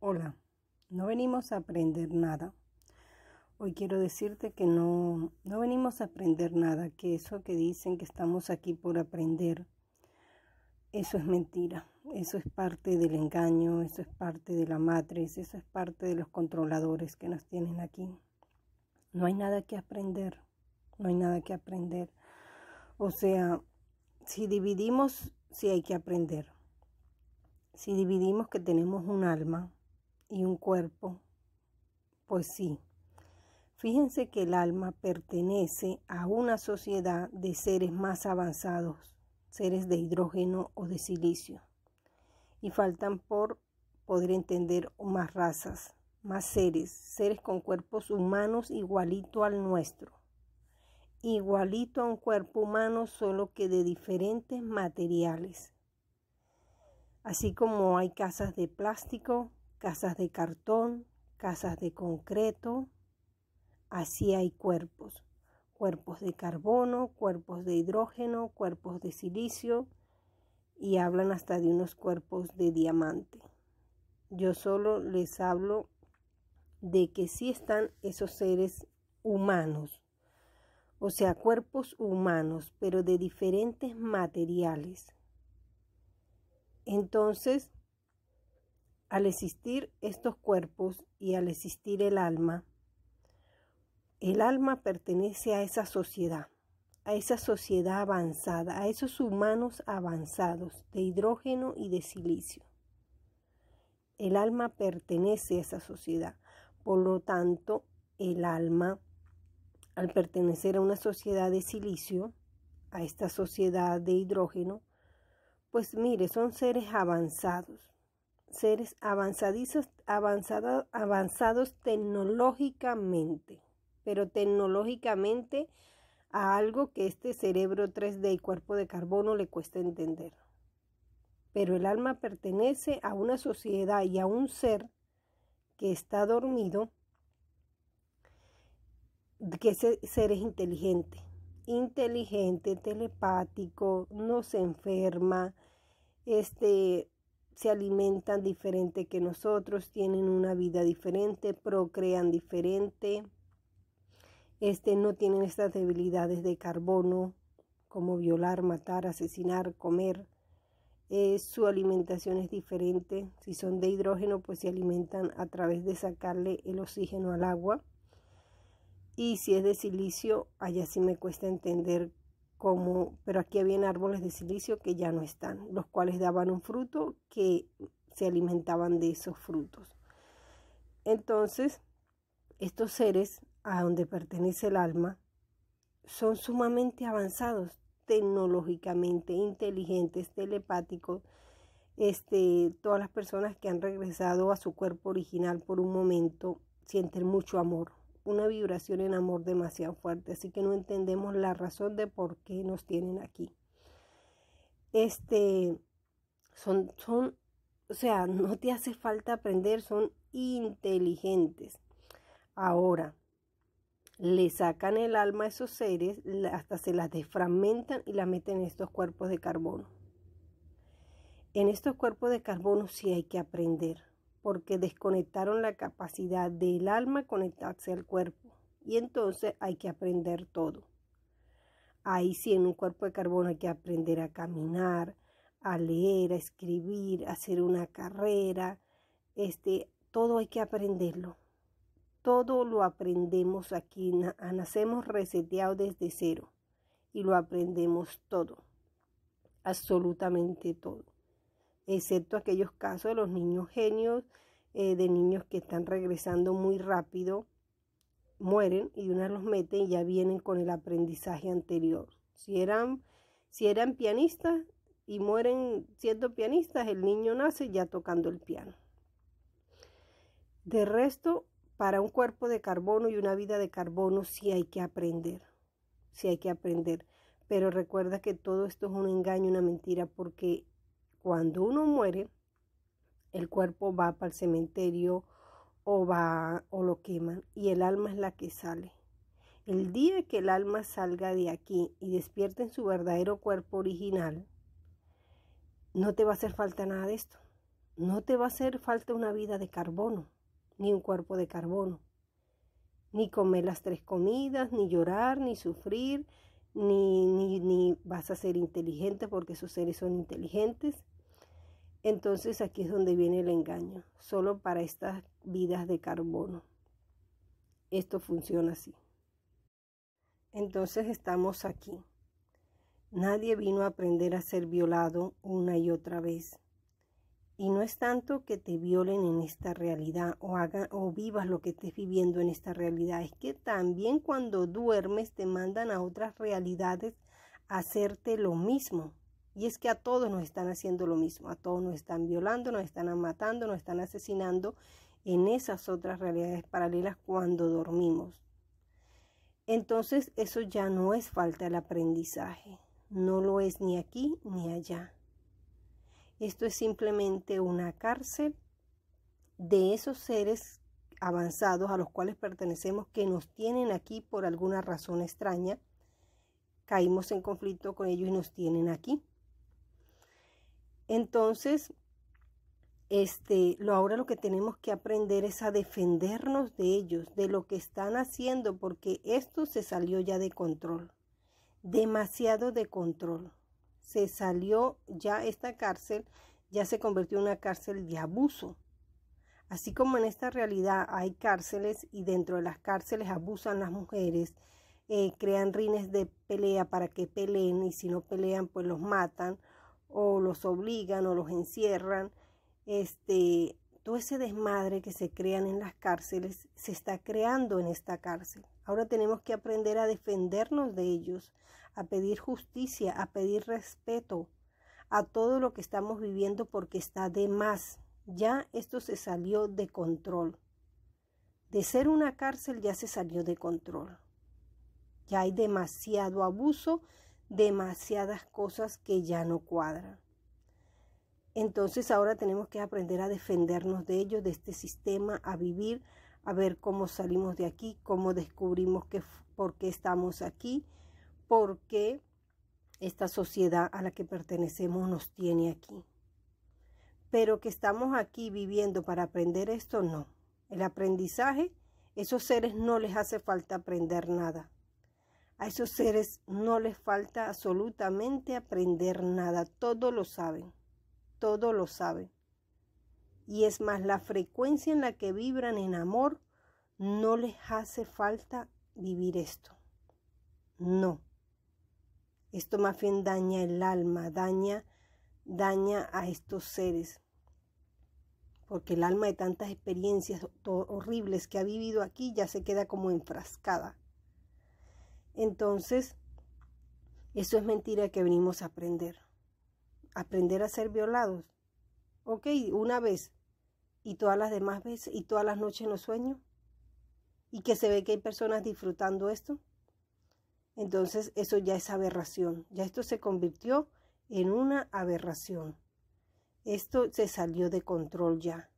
Hola, no venimos a aprender nada. Hoy quiero decirte que no, no venimos a aprender nada, que eso que dicen que estamos aquí por aprender, eso es mentira, eso es parte del engaño, eso es parte de la matriz, eso es parte de los controladores que nos tienen aquí. No hay nada que aprender, no hay nada que aprender. O sea, si dividimos, sí hay que aprender. Si dividimos que tenemos un alma, y un cuerpo? Pues sí. Fíjense que el alma pertenece a una sociedad de seres más avanzados, seres de hidrógeno o de silicio. Y faltan por poder entender más razas, más seres, seres con cuerpos humanos igualito al nuestro. Igualito a un cuerpo humano, solo que de diferentes materiales. Así como hay casas de plástico, casas de cartón, casas de concreto. Así hay cuerpos, cuerpos de carbono, cuerpos de hidrógeno, cuerpos de silicio y hablan hasta de unos cuerpos de diamante. Yo solo les hablo de que sí están esos seres humanos, o sea, cuerpos humanos, pero de diferentes materiales. Entonces, al existir estos cuerpos y al existir el alma, el alma pertenece a esa sociedad, a esa sociedad avanzada, a esos humanos avanzados de hidrógeno y de silicio. El alma pertenece a esa sociedad. Por lo tanto, el alma, al pertenecer a una sociedad de silicio, a esta sociedad de hidrógeno, pues mire, son seres avanzados, seres avanzadizos, avanzados tecnológicamente, pero tecnológicamente a algo que este cerebro 3D y cuerpo de carbono le cuesta entender. Pero el alma pertenece a una sociedad y a un ser que está dormido, que ese ser es inteligente, inteligente, telepático, no se enferma, este se alimentan diferente que nosotros, tienen una vida diferente, procrean diferente, este, no tienen estas debilidades de carbono como violar, matar, asesinar, comer. Eh, su alimentación es diferente. Si son de hidrógeno, pues se alimentan a través de sacarle el oxígeno al agua. Y si es de silicio, allá sí me cuesta entender como, pero aquí había árboles de silicio que ya no están, los cuales daban un fruto que se alimentaban de esos frutos. Entonces, estos seres a donde pertenece el alma son sumamente avanzados tecnológicamente, inteligentes, telepáticos. Este, todas las personas que han regresado a su cuerpo original por un momento sienten mucho amor, una vibración en amor demasiado fuerte, así que no entendemos la razón de por qué nos tienen aquí. Este, son, son, o sea, no te hace falta aprender, son inteligentes. Ahora, le sacan el alma a esos seres, hasta se las desfragmentan y las meten en estos cuerpos de carbono. En estos cuerpos de carbono sí hay que aprender porque desconectaron la capacidad del alma conectarse al cuerpo. Y entonces hay que aprender todo. Ahí sí, en un cuerpo de carbono hay que aprender a caminar, a leer, a escribir, a hacer una carrera. Este, todo hay que aprenderlo. Todo lo aprendemos aquí. Nacemos reseteados desde cero y lo aprendemos todo. Absolutamente todo excepto aquellos casos de los niños genios, eh, de niños que están regresando muy rápido, mueren y una los meten y ya vienen con el aprendizaje anterior. Si eran, si eran pianistas y mueren siendo pianistas, el niño nace ya tocando el piano. De resto, para un cuerpo de carbono y una vida de carbono sí hay que aprender, sí hay que aprender. Pero recuerda que todo esto es un engaño, una mentira, porque cuando uno muere, el cuerpo va para el cementerio o va o lo queman y el alma es la que sale. El día que el alma salga de aquí y despierte en su verdadero cuerpo original, no te va a hacer falta nada de esto. No te va a hacer falta una vida de carbono, ni un cuerpo de carbono, ni comer las tres comidas, ni llorar, ni sufrir, ni, ni, ni vas a ser inteligente porque esos seres son inteligentes. Entonces aquí es donde viene el engaño, solo para estas vidas de carbono. Esto funciona así. Entonces estamos aquí. Nadie vino a aprender a ser violado una y otra vez. Y no es tanto que te violen en esta realidad o, haga, o vivas lo que estés viviendo en esta realidad, es que también cuando duermes te mandan a otras realidades a hacerte lo mismo. Y es que a todos nos están haciendo lo mismo, a todos nos están violando, nos están matando, nos están asesinando en esas otras realidades paralelas cuando dormimos. Entonces eso ya no es falta del aprendizaje, no lo es ni aquí ni allá. Esto es simplemente una cárcel de esos seres avanzados a los cuales pertenecemos que nos tienen aquí por alguna razón extraña. Caímos en conflicto con ellos y nos tienen aquí. Entonces, este, lo, ahora lo que tenemos que aprender es a defendernos de ellos, de lo que están haciendo, porque esto se salió ya de control, demasiado de control se salió ya esta cárcel, ya se convirtió en una cárcel de abuso. Así como en esta realidad hay cárceles y dentro de las cárceles abusan las mujeres, eh, crean rines de pelea para que peleen y si no pelean pues los matan o los obligan o los encierran. Este, todo ese desmadre que se crean en las cárceles se está creando en esta cárcel. Ahora tenemos que aprender a defendernos de ellos, a pedir justicia, a pedir respeto a todo lo que estamos viviendo porque está de más. Ya esto se salió de control. De ser una cárcel ya se salió de control. Ya hay demasiado abuso, demasiadas cosas que ya no cuadran. Entonces ahora tenemos que aprender a defendernos de ellos, de este sistema, a vivir, a ver cómo salimos de aquí, cómo descubrimos que, por qué estamos aquí, porque esta sociedad a la que pertenecemos nos tiene aquí. Pero que estamos aquí viviendo para aprender esto, no. El aprendizaje, esos seres no les hace falta aprender nada. A esos seres no les falta absolutamente aprender nada. Todo lo saben. Todo lo saben. Y es más, la frecuencia en la que vibran en amor no les hace falta vivir esto. No. Esto más bien daña el alma, daña, daña a estos seres. Porque el alma de tantas experiencias horribles que ha vivido aquí ya se queda como enfrascada. Entonces, eso es mentira que venimos a aprender. Aprender a ser violados. Ok, una vez. Y todas las demás veces. Y todas las noches en los sueños. Y que se ve que hay personas disfrutando esto entonces eso ya es aberración. Ya esto se convirtió en una aberración. Esto se salió de control ya.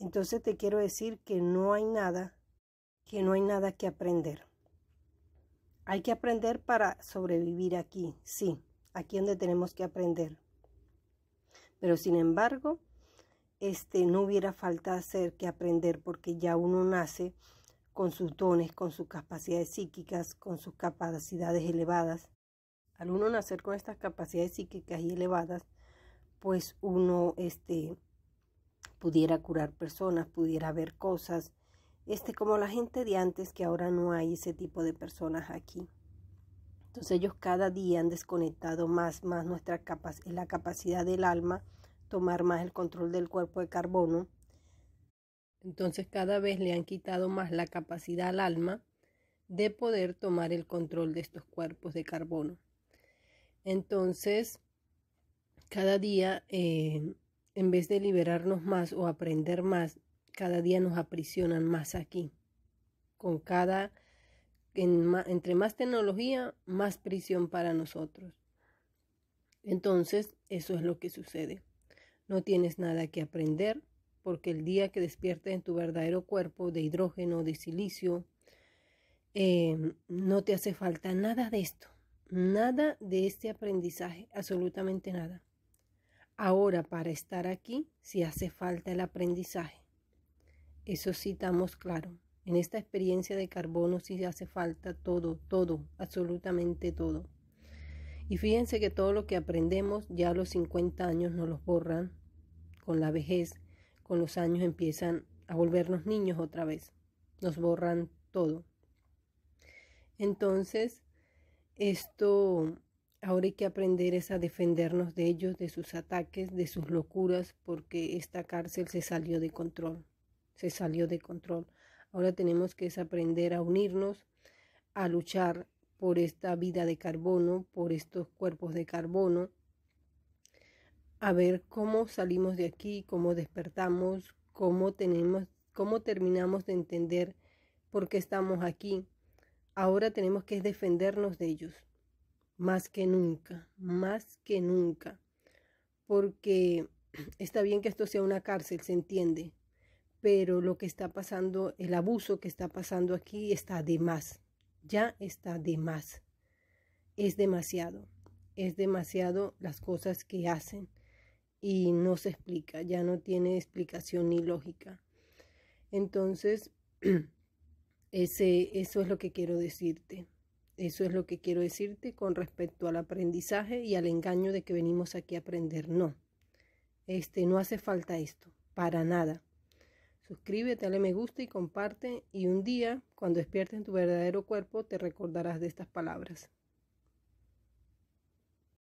Entonces te quiero decir que no hay nada, que no hay nada que aprender. Hay que aprender para sobrevivir aquí, sí, aquí donde tenemos que aprender. Pero sin embargo, este no hubiera falta hacer que aprender porque ya uno nace con sus dones, con sus capacidades psíquicas, con sus capacidades elevadas. Al uno nacer con estas capacidades psíquicas y elevadas, pues uno este, pudiera curar personas, pudiera ver cosas, este, como la gente de antes que ahora no hay ese tipo de personas aquí. Entonces ellos cada día han desconectado más, más nuestra en la capacidad del alma, tomar más el control del cuerpo de carbono entonces cada vez le han quitado más la capacidad al alma de poder tomar el control de estos cuerpos de carbono. Entonces, cada día, eh, en vez de liberarnos más o aprender más, cada día nos aprisionan más aquí. Con cada, entre más tecnología, más prisión para nosotros. Entonces, eso es lo que sucede. No tienes nada que aprender, porque el día que despiertes en tu verdadero cuerpo de hidrógeno, de silicio, eh, no te hace falta nada de esto, nada de este aprendizaje, absolutamente nada. Ahora, para estar aquí, sí hace falta el aprendizaje. Eso sí estamos claro. En esta experiencia de carbono sí hace falta todo, todo, absolutamente todo. Y fíjense que todo lo que aprendemos ya a los 50 años nos los borran con la vejez con los años empiezan a volvernos niños otra vez. Nos borran todo. Entonces, esto ahora hay que aprender es a defendernos de ellos, de sus ataques, de sus locuras, porque esta cárcel se salió de control. Se salió de control. Ahora tenemos que aprender a unirnos, a luchar por esta vida de carbono, por estos cuerpos de carbono, a ver cómo salimos de aquí, cómo despertamos, cómo tenemos, cómo terminamos de entender por qué estamos aquí. Ahora tenemos que defendernos de ellos, más que nunca, más que nunca, porque está bien que esto sea una cárcel, se entiende, pero lo que está pasando, el abuso que está pasando aquí está de más, ya está de más, es demasiado, es demasiado las cosas que hacen y no se explica, ya no tiene explicación ni lógica. Entonces, ese, eso es lo que quiero decirte. Eso es lo que quiero decirte con respecto al aprendizaje y al engaño de que venimos aquí a aprender. No, este, no hace falta esto, para nada. Suscríbete, dale me gusta y comparte y un día, cuando despiertes en tu verdadero cuerpo, te recordarás de estas palabras.